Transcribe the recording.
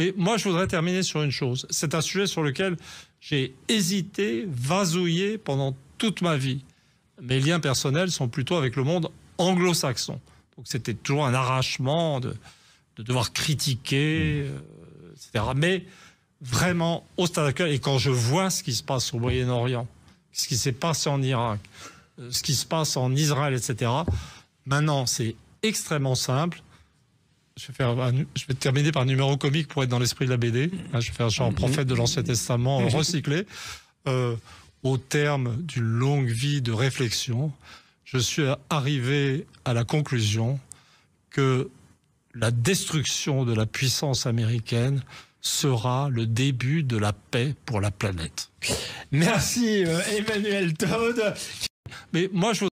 Et moi, je voudrais terminer sur une chose. C'est un sujet sur lequel j'ai hésité, vasouillé pendant toute ma vie. Mes liens personnels sont plutôt avec le monde anglo-saxon. Donc c'était toujours un arrachement de, devoir critiquer, euh, etc. Mais vraiment, au stade actuel, et quand je vois ce qui se passe au Moyen-Orient, ce qui s'est passé en Irak, euh, ce qui se passe en Israël, etc., maintenant, c'est extrêmement simple je vais, faire je vais terminer par un numéro comique pour être dans l'esprit de la BD. Hein, je vais faire genre mhm. prophète de l'Ancien Testament mhm. recyclé. Euh, au terme d'une longue vie de réflexion, je suis arrivé à la conclusion que la destruction de la puissance américaine sera le début de la paix pour la planète. Merci euh, Emmanuel Todd. Mais moi je